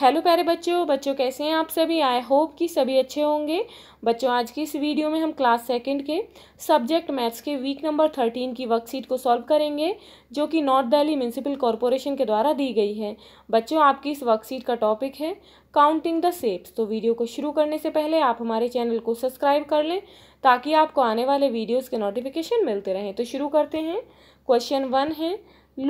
hello प्यारे बच्चों बच्चों कैसे हैं आप सभी आई होप कि सभी अच्छे होंगे बच्चों आज की इस वीडियो में हम क्लास सेकंड के सब्जेक्ट मैथ्स के वीक नंबर थर्टीन की वर्कशीट को सॉल्व करेंगे जो कि नॉर्थ दिल्ली म्यूनसिपल कॉरपोरेशन के द्वारा दी गई है बच्चों आपकी इस वर्कशीट का टॉपिक है काउंटिंग द सेप्स तो वीडियो को शुरू करने से पहले आप हमारे चैनल को सब्सक्राइब कर लें ताकि आपको आने वाले वीडियोज़ के नोटिफिकेशन मिलते रहें तो शुरू करते हैं क्वेश्चन वन है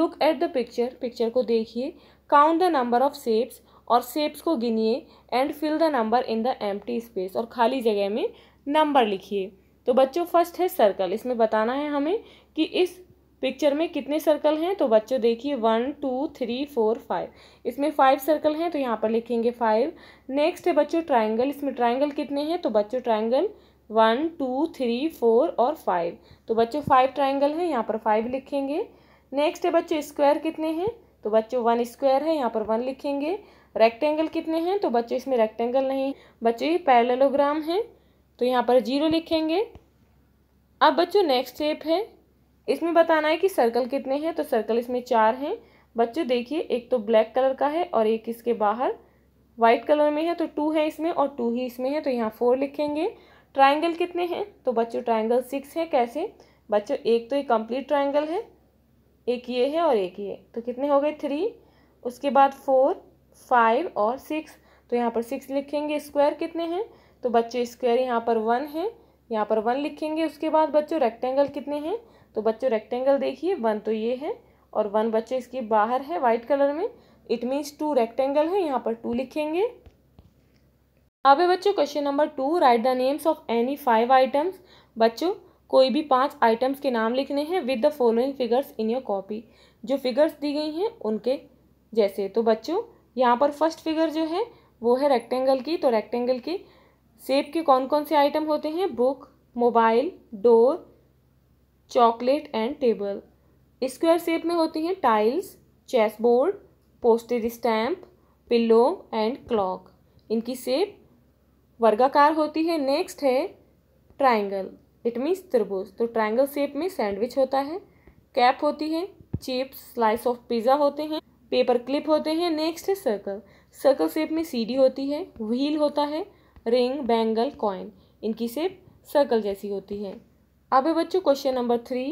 look at the picture picture को देखिए count the number of shapes और सेप्स को गिनिए and fill the number in the empty space और खाली जगह में नंबर लिखिए तो बच्चों फर्स्ट है सर्कल इसमें बताना है हमें कि इस पिक्चर में कितने सर्कल हैं तो बच्चों देखिए one two three four five इसमें फाइव सर्कल हैं तो यहाँ पर लिखेंगे फाइव नेक्स्ट है बच्चों ट्राइंगल इसमें ट्राइंगल कितने हैं तो बच्चों triangle one two three four और फाइव तो बच्चों फाइव ट्राइंगल हैं यहाँ पर फाइव लिखेंगे नेक्स्ट है बच्चों स्क्वायर कितने हैं तो बच्चों वन स्क्वायर है यहाँ पर वन लिखेंगे रेक्टेंगल कितने हैं तो बच्चों इसमें रेक्टेंगल नहीं बच्चे ये पैरेललोग्राम हैं तो यहाँ पर जीरो लिखेंगे अब बच्चों नेक्स्ट स्टेप है इसमें बताना है कि सर्कल कितने हैं तो सर्कल इसमें चार हैं बच्चों देखिए एक तो ब्लैक कलर का है और एक इसके बाहर वाइट कलर में है तो टू है इसमें और टू ही इसमें है तो यहाँ फोर लिखेंगे ट्राइंगल कितने हैं तो बच्चों ट्राइंगल सिक्स है कैसे बच्चों एक तो ये कंप्लीट ट्राइंगल है एक ये है और एक ये तो कितने हो गए थ्री उसके बाद फोर फाइव और सिक्स तो यहाँ पर सिक्स लिखेंगे स्क्वायर तो कितने हैं तो बच्चों स्क्वायर यहाँ पर वन है यहाँ पर वन लिखेंगे उसके बाद बच्चों रेक्टेंगल कितने हैं तो बच्चों रेक्टेंगल देखिए वन तो ये है और वन बच्चे इसके बाहर है वाइट कलर में इट मीन्स टू रेक्टेंगल है यहाँ पर टू लिखेंगे अब बच्चों question number two write the names of any five items बच्चों कोई भी पांच आइटम्स के नाम लिखने हैं with the following figures in your copy जो फिगर्स दी गई हैं उनके जैसे तो बच्चों यहाँ पर फर्स्ट फिगर जो है वो है रेक्टेंगल की तो रेक्टेंगल की सेप के कौन कौन से आइटम होते हैं book mobile door chocolate and table square shape में होती हैं tiles chess board postage stamp pillow and clock इनकी सेप वर्गाकार होती है नेक्स्ट है ट्राइंगल इट मीन्स त्रिभुज तो ट्राइंगल सेप में सैंडविच होता है कैप होती है चिप्स स्लाइस ऑफ पिज़्ज़ा होते हैं पेपर क्लिप होते हैं नेक्स्ट है सर्कल सर्कल शेप में सीडी होती है व्हील होता है रिंग बैंगल कॉइन इनकी शेप सर्कल जैसी होती है अब है बच्चों question number three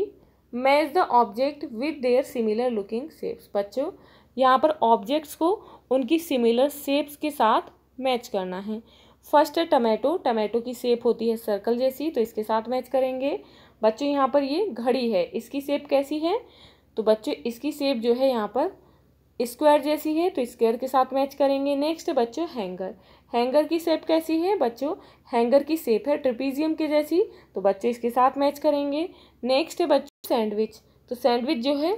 match the object with their similar looking shapes बच्चों यहाँ पर ऑब्जेक्ट्स को उनकी सिमिलर शेप्स के साथ मैच करना है फर्स्ट है टमेटो टमेटो की शेप होती है सर्कल जैसी तो इसके साथ मैच करेंगे बच्चों यहाँ पर ये घड़ी है इसकी शेप कैसी है तो बच्चों इसकी शेप जो है यहाँ पर स्क्वायर जैसी है तो स्क्वायर के साथ मैच करेंगे नेक्स्ट बच्चों हैंगर हैंगर की शेप कैसी है बच्चों हैंगर की शेप है ट्रिपीजियम के जैसी तो बच्चे इसके साथ मैच करेंगे नेक्स्ट बच्चों सैंडविच तो सैंडविच जो है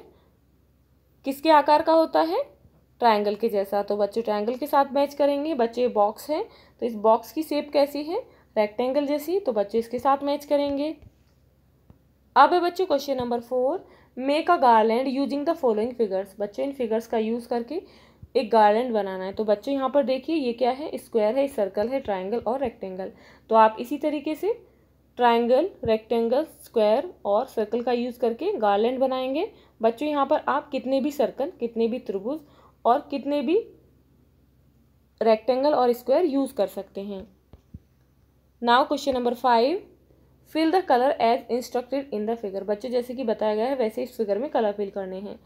किसके आकार का होता है ट्रायंगल के जैसा तो बच्चों ट्रायंगल के साथ मैच करेंगे बच्चे बॉक्स है तो इस बॉक्स की शेप कैसी है रेक्टेंगल जैसी तो बच्चे इसके साथ मैच करेंगे अब है बच्चों question number four make a garland using the following figures बच्चों इन फिगर्स का यूज़ करके एक गार्लैंड बनाना है तो बच्चों यहाँ पर देखिए ये क्या है स्क्वायर है सर्कल है ट्राइंगल और रेक्टेंगल तो आप इसी तरीके से ट्राइंगल रेक्टेंगल स्क्वायर और सर्कल का यूज़ करके गार्लैंड बनाएंगे बच्चों यहाँ पर आप कितने भी सर्कल कितने भी त्रिभुज और कितने भी रेक्टेंगल और स्क्वायर यूज़ कर सकते हैं now question number five fill the colour as instructed in the figure बच्चों जैसे कि बताया गया है वैसे इस फिगर में कलर फिल करने हैं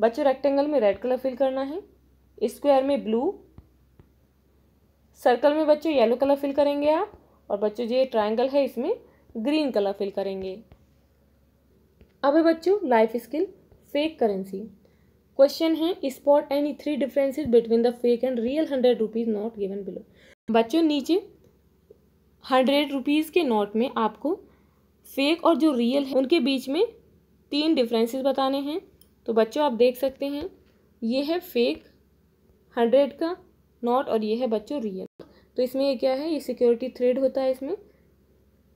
बच्चों रेक्टेंगल में रेड कलर फिल करना है स्क्वायर में ब्लू सर्कल में बच्चों येलो कलर फिल करेंगे आप और बच्चों जो ये ट्राइंगल है इसमें ग्रीन कलर फिल करेंगे अब है बच्चों life skill fake currency question है spot any three differences between the fake and real hundred rupees note given below बच्चों नीचे हंड्रेड रुपीज़ के नोट में आपको फेक और जो रियल है उनके बीच में तीन डिफरेंसेस बताने हैं तो बच्चों आप देख सकते हैं ये है फेक हंड्रेड का नॉट और ये है बच्चों रियल तो इसमें ये क्या है ये सिक्योरिटी थ्रेड होता है इसमें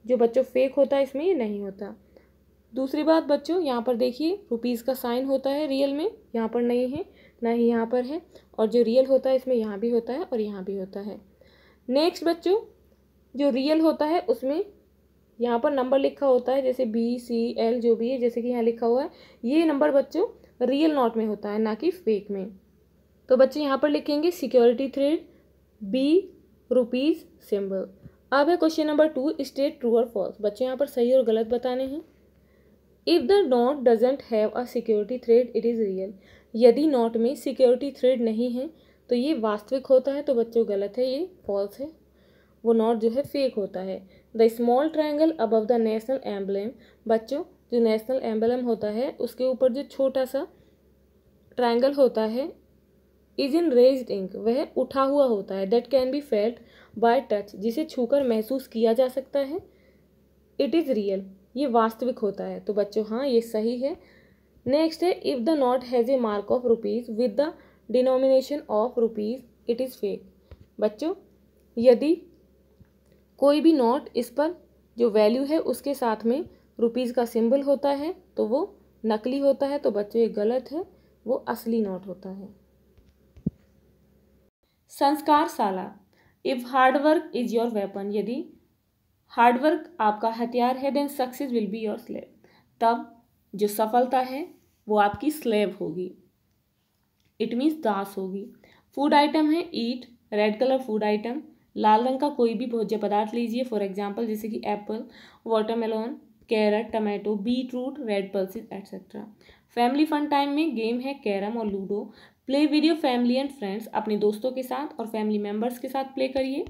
जो बच्चों फेक होता है इसमें ये नहीं होता दूसरी बात बच्चों यहाँ पर देखिए रुपीज़ का साइन होता है रियल में यहाँ पर नहीं है ना ही यहाँ पर है और जो रियल होता है इसमें यहाँ भी होता है और यहाँ भी होता है नेक्स्ट बच्चों जो रियल होता है उसमें यहाँ पर नंबर लिखा होता है जैसे बी सी एल जो भी है जैसे कि यहाँ लिखा हुआ है ये नंबर बच्चों रियल नोट में होता है ना कि फेक में तो बच्चे यहाँ पर लिखेंगे security thread B rupees symbol अब है question number two state true और फॉल्स बच्चे यहाँ पर सही और गलत बताने हैं if the note doesn't have a security thread it is real यदि नोट में सिक्योरिटी थ्रेड नहीं है तो ये वास्तविक होता है तो बच्चों गलत है ये फॉल्स है वो नोट जो है फेक होता है the small triangle above the national emblem बच्चों जो नेशनल एम्बलेम होता है उसके ऊपर जो छोटा सा ट्राइंगल होता है इज इन रेज इंक वह उठा हुआ होता है that can be felt by touch जिसे छूकर महसूस किया जा सकता है इट इज़ रियल ये वास्तविक होता है तो बच्चों हाँ ये सही है नेक्स्ट है if the note has a mark of rupees with the denomination of rupees it is fake बच्चों यदि कोई भी नोट इस पर जो वैल्यू है उसके साथ में रुपीज़ का सिंबल होता है तो वो नकली होता है तो बच्चों ये गलत है वो असली नोट होता है संस्कार साला if hard work is your weapon यदि हार्ड वर्क आपका हथियार है then success will be your slave तब जो सफलता है वो आपकी स्लेव होगी इट मीन्स दास होगी फूड आइटम है eat red colour food item लाल रंग का कोई भी भोज्य पदार्थ लीजिए फॉर एग्जाम्पल जैसे कि apple watermelon carrot tomato beetroot red pulses etcetera family fun time में गेम है कैरम और ludo play video family and friends अपने दोस्तों के साथ और फैमिली मेम्बर्स के साथ प्ले करिए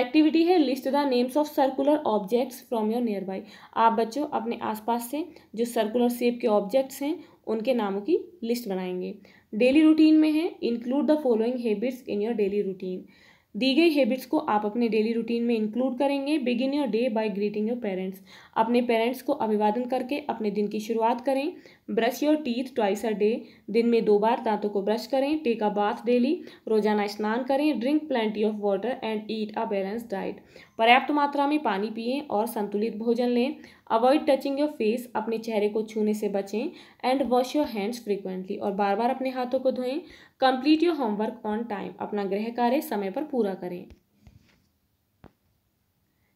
एक्टिविटी है list the names of circular objects from your nearby आप बच्चों अपने आसपास से जो सर्कुलर सेप के ऑब्जेक्ट्स हैं उनके नामों की लिस्ट बनाएंगे डेली रूटीन में है include the following habits in your daily routine दी गई हैबिट्स को आप अपने डेली रूटीन में इंक्लूड करेंगे begin your day by greeting your parents अपने पेरेंट्स को अभिवादन करके अपने दिन की शुरुआत करें brush your teeth twice a day दिन में दो बार दांतों को ब्रश करें टेक अ बाथ डेली रोजाना स्नान करें drink plenty of water and eat a balance diet पर्याप्त मात्रा में पानी पिए और संतुलित भोजन लें अवॉइड टचिंग योर फेस अपने चेहरे को छूने से बचें and wash your hands frequently और बार बार अपने हाथों को धोएं complete your homework on time अपना गृह कार्य समय पर पूरा करें